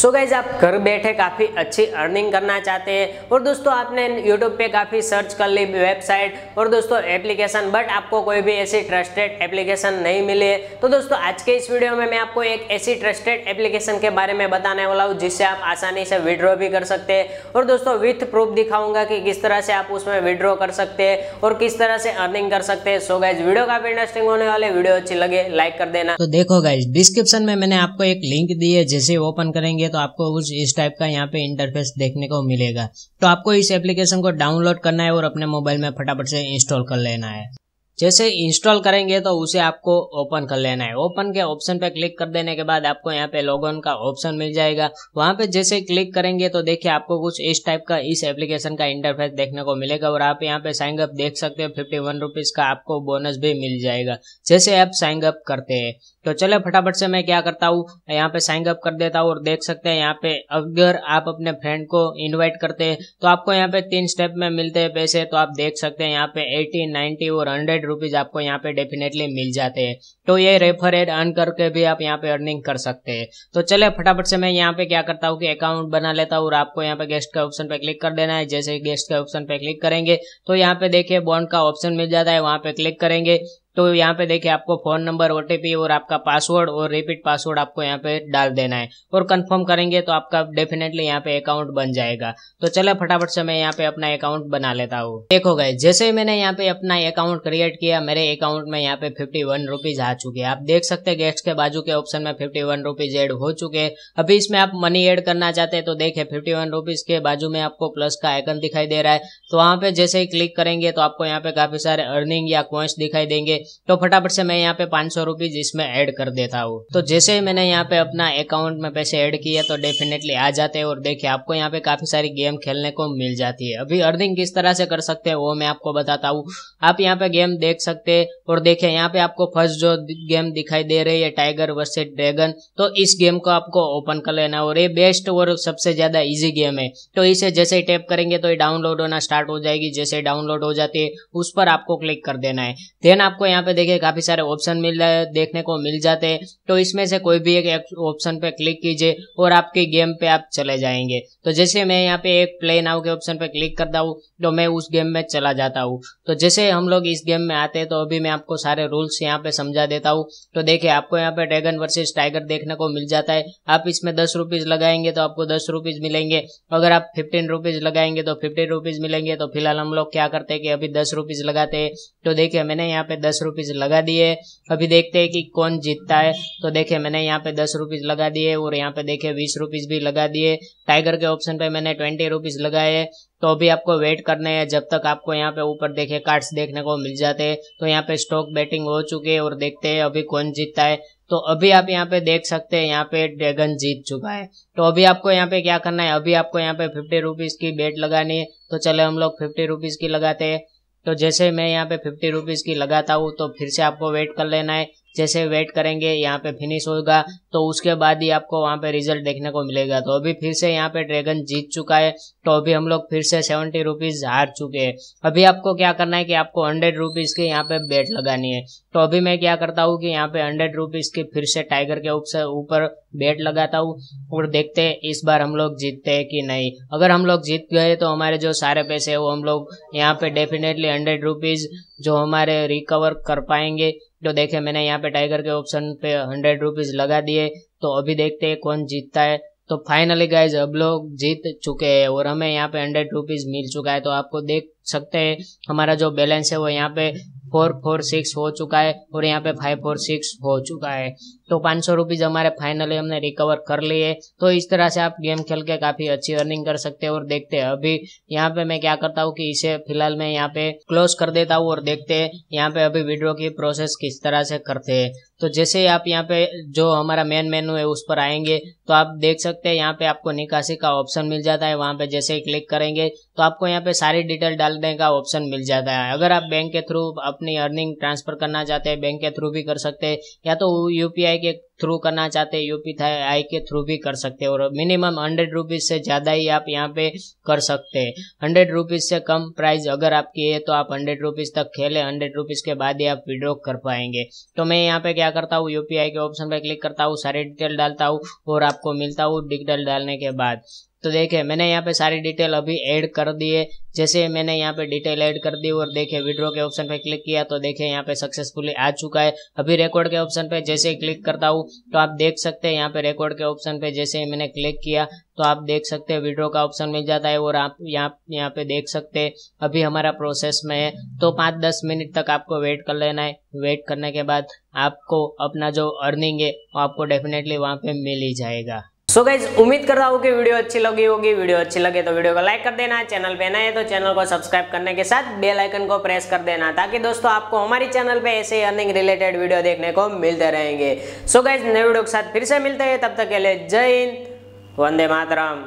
सो so guys आप घर बैठे काफ़ी अच्छी अर्निंग करना चाहते हैं और दोस्तों आपने यूट्यूब पे काफ़ी सर्च कर ली वेबसाइट और दोस्तों एप्लीकेशन बट आपको कोई भी ऐसी ट्रस्टेड एप्लीकेशन नहीं मिली है तो दोस्तों आज के इस वीडियो में मैं आपको एक ऐसी ट्रस्टेड एप्लीकेशन के बारे में बताने वाला हूँ जिससे आप आसानी से विड्रॉ भी कर सकते हैं और दोस्तों विथ प्रूफ दिखाऊंगा कि किस तरह से आप उसमें विड्रॉ कर सकते हैं और किस तरह से अर्निंग कर सकते हैं सो गाइज वीडियो काफ़ी इंटरेस्टिंग होने वाले वीडियो अच्छी लगे लाइक कर देना तो देखो गाइज डिस्क्रिप्शन में मैंने आपको एक लिंक दी है जैसे ओपन करेंगे तो आपको कुछ इस टाइप का यहाँ पे इंटरफेस देखने को मिलेगा तो आपको इस एप्लीकेशन को डाउनलोड करना है और अपने मोबाइल में फटाफट से इंस्टॉल कर लेना है जैसे इंस्टॉल करेंगे तो उसे आपको ओपन कर लेना है ओपन के ऑप्शन पे क्लिक कर देने के बाद आपको यहाँ पे लॉगऑन का ऑप्शन मिल जाएगा वहाँ पे जैसे क्लिक करेंगे तो देखिए आपको कुछ इस टाइप का इस एप्लीकेशन का इंटरफेस देखने को मिलेगा और आप यहाँ पे साइन अप देख सकते हैं फिफ्टी वन रुपीज का आपको बोनस भी मिल जाएगा जैसे आप साइन अप करते हैं तो चले फटाफट से मैं क्या करता हूँ यहाँ पे साइन अप कर देता हूँ और देख सकते हैं यहाँ पे अगर आप अपने फ्रेंड को इन्वाइट करते हैं तो आपको यहाँ पे तीन स्टेप में मिलते हैं पैसे तो आप देख सकते हैं यहाँ पे एटी नाइनटी और हंड्रेड रुपीज आपको यहाँ पे डेफिनेटली मिल जाते हैं तो ये रेफर एड अर्न करके भी आप यहाँ पे अर्निंग कर सकते हैं तो चले फटाफट से मैं यहाँ पे क्या करता हूँ कि अकाउंट बना लेता हूँ और आपको यहाँ पे गेस्ट के ऑप्शन पे क्लिक कर देना है जैसे गेस्ट के ऑप्शन पे क्लिक करेंगे तो यहाँ पे देखिए बॉन्ड का ऑप्शन मिल जाता है वहाँ पे क्लिक करेंगे तो यहाँ पे देखिए आपको फोन नंबर ओटीपी और आपका पासवर्ड और रिपीट पासवर्ड आपको यहाँ पे डाल देना है और कंफर्म करेंगे तो आपका डेफिनेटली यहाँ पे अकाउंट बन जाएगा तो चले फटाफट से मैं यहाँ पे अपना अकाउंट बना लेता हूँ देखो गए जैसे ही मैंने यहाँ पे अपना अकाउंट क्रिएट किया मेरे अकाउंट में यहाँ पे फिफ्टी वन रुपीज आ चुके आप देख सकते हैं गेस्ट के बाजू के ऑप्शन में फिफ्टी वन रुपीज एड हो चुके हैं अभी इसमें आप मनी एड करना चाहते हैं तो देखे फिफ्टी वन रुपीज के बाजू में आपको प्लस का आइकन दिखाई दे रहा है तो वहाँ पे जैसे ही क्लिक करेंगे तो आपको यहाँ पे काफी सारे अर्निंग या क्वेंस दिखाई देंगे तो फटाफट से मैं यहाँ पे पांच सौ रुपीज इसमें ऐड कर देता हूँ तो जैसे ही मैंने यहाँ पे अपना अकाउंट में पैसे ऐड किया तो डेफिनेटली आ जाते हैं और देखिए आपको यहाँ पे काफी सारी गेम खेलने को मिल जाती है अभी अर्निंग किस तरह से कर सकते हैं वो मैं आपको बताता हूँ आप यहाँ पे गेम देख सकते हैं और देखिये यहाँ पे आपको फर्स्ट जो गेम दिखाई दे रही है टाइगर वर्सेज ड्रैगन तो इस गेम को आपको ओपन कर लेना और ये बेस्ट और सबसे ज्यादा इजी गेम है तो इसे जैसे ही टैप करेंगे तो ये डाउनलोड होना स्टार्ट हो जाएगी जैसे डाउनलोड हो जाती है उस पर आपको क्लिक कर देना है देन आपको यहाँ पे देखिए काफ़ी सारे ऑप्शन मिल रहे देखने को मिल जाते हैं तो इसमें से कोई भी एक ऑप्शन पे क्लिक कीजिए और आपके गेम पे आप चले जाएंगे तो जैसे मैं यहाँ पे एक प्ले नाउ के ऑप्शन पे क्लिक करता हूँ तो मैं उस गेम में चला जाता हूँ तो जैसे हम लोग इस गेम में आते हैं तो अभी मैं आपको सारे रूल्स यहाँ पे समझा देता हूँ तो देखिए आपको यहाँ पे ड्रैगन वर्सेस टाइगर देखने को मिल जाता है आप इसमें दस रुपीज लगाएंगे तो आपको दस रुपीज मिलेंगे अगर आप फिफ्टीन रुपीज लगाएंगे तो फिफ्टीन रुपीज मिलेंगे तो फिलहाल हम लोग क्या करते हैं कि अभी दस रुपीज लगाते हैं तो देखिये मैंने यहाँ पे दस रुपीज लगा दिए अभी देखते हैं कि कौन जीतता है तो देखिए मैंने यहाँ पे दस रुपीज लगा दिए और यहाँ पे देखिए बीस रुपीज भी लगा दिए टाइगर के ऑप्शन पे मैंने ट्वेंटी रुपीज लगाए तो अभी आपको वेट करने है जब तक आपको यहाँ पे ऊपर देखे कार्ड्स देखने को मिल जाते है तो यहाँ पे स्टॉक बैटिंग हो चुकी है और देखते है अभी कौन जीतता है तो अभी आप यहाँ पे देख सकते हैं यहाँ पे ड्रैगन जीत चुका है तो अभी आपको यहाँ पे क्या करना है अभी आपको यहाँ पे फिफ्टी रुपीज की बेट लगानी है तो चले हम लोग फिफ्टी रुपीज की लगाते हैं तो जैसे मैं यहाँ पे फिफ्टी रुपीज़ की लगाता हूँ तो फिर से आपको वेट कर लेना है जैसे वेट करेंगे यहाँ पे फिनिश होगा तो उसके बाद ही आपको वहाँ पे रिजल्ट देखने को मिलेगा तो अभी फिर से यहाँ पे ड्रैगन जीत चुका है तो अभी हम लोग फिर से सेवेंटी रुपीज़ हार चुके हैं अभी आपको क्या करना है कि आपको हंड्रेड रुपीज़ की यहाँ पे बेट लगानी है तो अभी मैं क्या करता हूँ कि यहाँ पे हंड्रेड रुपीज़ की फिर से टाइगर के ऊपर बेट लगाता हूँ और देखते है इस बार हम लोग जीतते हैं कि नहीं अगर हम लोग जीत गए तो हमारे जो सारे पैसे है वो हम लोग यहाँ पे डेफिनेटली हंड्रेड रुपीज़ जो हमारे रिकवर कर पाएंगे तो देखे मैंने यहाँ पे टाइगर के ऑप्शन पे हंड्रेड रुपीज लगा दिए तो अभी देखते हैं कौन जीतता है तो फाइनली गाइज अब लोग जीत चुके हैं और हमें यहाँ पे हंड्रेड रुपीज मिल चुका है तो आपको देख सकते हैं हमारा जो बैलेंस है वो यहाँ पे फोर फोर सिक्स हो चुका है और यहाँ पे फाइव फोर सिक्स हो चुका है तो पाँच सौ रुपीज़ हमारे फाइनली हमने रिकवर कर लिए तो इस तरह से आप गेम खेल के काफ़ी अच्छी अर्निंग कर सकते हैं और देखते हैं अभी यहाँ पे मैं क्या करता हूँ कि इसे फिलहाल मैं यहाँ पे क्लोज कर देता हूँ और देखते हैं यहाँ पे अभी विड्रो की प्रोसेस किस तरह से करते है तो जैसे ही आप यहाँ पे जो हमारा मेन मेनू है उस पर आएंगे तो आप देख सकते हैं यहाँ पे आपको निकासी का ऑप्शन मिल जाता है वहाँ पे जैसे ही क्लिक करेंगे तो आपको यहाँ पे सारी डिटेल डाल करने का ऑप्शन मिल जाता है अगर आप बैंक के थ्रू अपनी अर्निंग ट्रांसफर करना चाहते हैं बैंक के थ्रू भी कर सकते हैं या तो यूपीआई के थ्रू करना चाहते हैं यूपी आई के थ्रू भी कर सकते हैं और मिनिमम हंड्रेड रुपीज़ से ज़्यादा ही आप यहाँ पे कर सकते हैं हंड्रेड रुपीज़ से कम प्राइस अगर आपकी है तो आप हंड्रेड रुपीज़ तक खेले हंड्रेड रुपीज़ के बाद ही आप विड्रो कर पाएंगे तो मैं यहाँ पे क्या करता हूँ यूपीआई के ऑप्शन पे क्लिक करता हूँ सारे डिटेल डालता हूँ और आपको मिलता हूँ डिटेल डालने के बाद तो देखे मैंने यहाँ पे सारी डिटेल अभी ऐड कर दी है जैसे मैंने यहाँ पे डिटेल ऐड कर दी और देखे विड्रो के ऑप्शन पे क्लिक किया तो देखे यहाँ पे सक्सेसफुली आ चुका है अभी रिकॉर्ड के ऑप्शन पे जैसे ही क्लिक करता हूँ तो आप देख सकते हैं यहाँ पे रिकॉर्ड के ऑप्शन पे जैसे ही मैंने क्लिक किया तो आप देख सकते हैं विड्रो का ऑप्शन मिल जाता है और आप यहाँ यहाँ पे देख सकते हैं अभी हमारा प्रोसेस में है तो पाँच दस मिनट तक आपको वेट कर लेना है वेट करने के बाद आपको अपना जो अर्निंग है वो आपको डेफिनेटली वहाँ पे मिल ही जाएगा सो गाइज उम्मीद करता हूँ कि वीडियो अच्छी लगी होगी वीडियो अच्छी लगे तो वीडियो को लाइक कर देना चैनल पे नए तो चैनल को सब्सक्राइब करने के साथ बेल आइकन को प्रेस कर देना ताकि दोस्तों आपको हमारी चैनल पे ऐसे अर्निंग रिलेटेड वीडियो देखने को मिलते रहेंगे सो गाइज नए वीडियो के साथ फिर से मिलते हैं तब तक के लिए जय हिंद वंदे मातरम